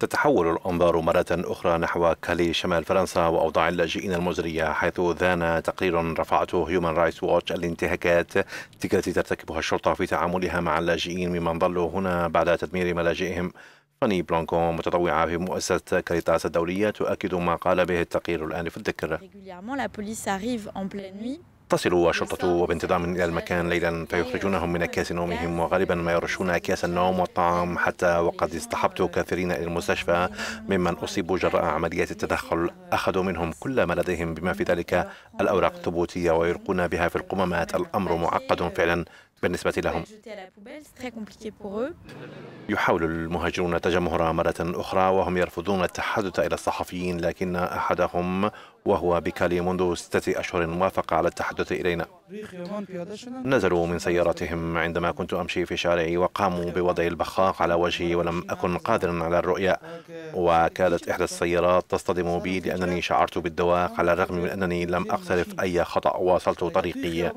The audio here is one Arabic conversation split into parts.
تتحول الأنظار مرة أخرى نحو كالي شمال فرنسا وأوضاع اللاجئين المزرية حيث ذان تقرير رفعته هيومن رايتس ووتش الانتهاكات التي ترتكبها الشرطة في تعاملها مع اللاجئين ممن ظلوا هنا بعد تدمير ملاجئهم فاني بلانكو متطوعة في مؤسسة كاريتاس الدولية تؤكد ما قال به التقرير الآن في الذكر تصل الشرطة وبانتظام إلى المكان ليلا فيخرجونهم من أكياس نومهم وغالبا ما يرشون أكياس النوم والطعام حتى وقد اصطحبت كثيرين إلى المستشفى ممن أصيبوا جراء عمليات التدخل أخذوا منهم كل ما لديهم بما في ذلك الأوراق الثبوتية ويلقون بها في القمامات الأمر معقد فعلا بالنسبة لهم يحاول المهاجرون تجمهر مرة أخرى وهم يرفضون التحدث إلى الصحفيين لكن أحدهم وهو بكالي منذ ستة أشهر وافق على التحدث إلينا نزلوا من سيارتهم عندما كنت أمشي في شارعي وقاموا بوضع البخاخ على وجهي ولم أكن قادرا على الرؤية وكادت إحدى السيارات تصطدم بي لأنني شعرت بالدواق على الرغم من أنني لم أقترف أي خطأ واصلت طريقي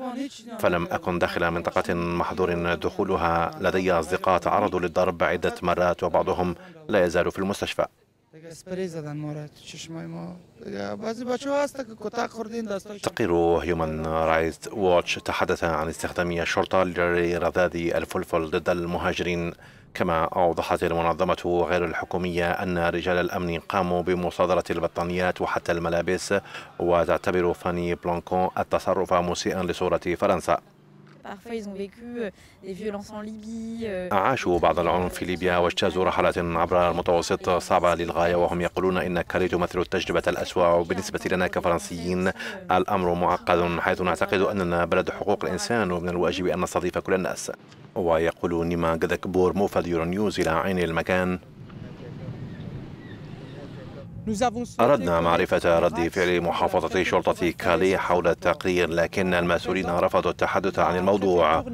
فلم أكن داخل منطقة محظور دخولها لدي أصدقاء تعرضوا للضرب عدة مرات وبعضهم لا يزال في المستشفى تقرير هيومن رايتس ووتش تحدث عن استخدام الشرطة لرذاذ الفلفل ضد المهاجرين كما أوضحت المنظمة غير الحكومية أن رجال الأمن قاموا بمصادرة البطانيات وحتى الملابس وتعتبر فاني بلانكون التصرف مسيئا لصورة فرنسا Euh, euh, عاشوا بعض العنف في ليبيا واجتازوا رحلات عبر المتوسط صعبة للغاية وهم يقولون إن كاري تمثل التجربة الأسوأ وبالنسبة لنا كفرنسيين الأمر معقد حيث نعتقد أننا بلد حقوق الإنسان ومن الواجب أن نستضيف كل الناس ويقول نيما جذكبور موفد نيوز إلى عين المكان أردنا معرفة رد فعل محافظة شرطة كالي حول التقرير لكن المسؤولين رفضوا التحدث عن الموضوع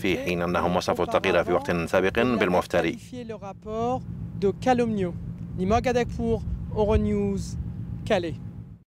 في حين أنهم وصفوا التقرير في وقت سابق بالمفتري de